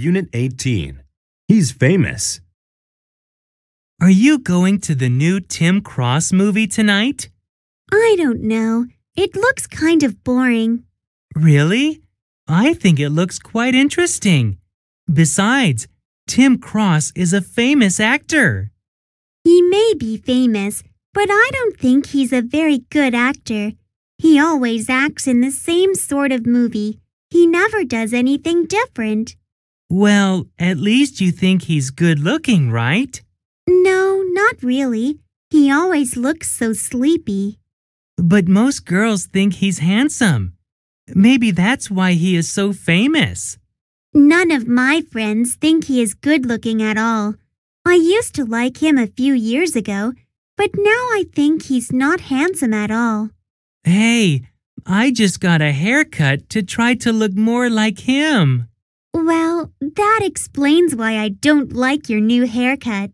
Unit 18. He's famous. Are you going to the new Tim Cross movie tonight? I don't know. It looks kind of boring. Really? I think it looks quite interesting. Besides, Tim Cross is a famous actor. He may be famous, but I don't think he's a very good actor. He always acts in the same sort of movie. He never does anything different. Well, at least you think he's good looking, right? No, not really. He always looks so sleepy. But most girls think he's handsome. Maybe that's why he is so famous. None of my friends think he is good looking at all. I used to like him a few years ago, but now I think he's not handsome at all. Hey, I just got a haircut to try to look more like him. Well, that explains why I don't like your new haircut.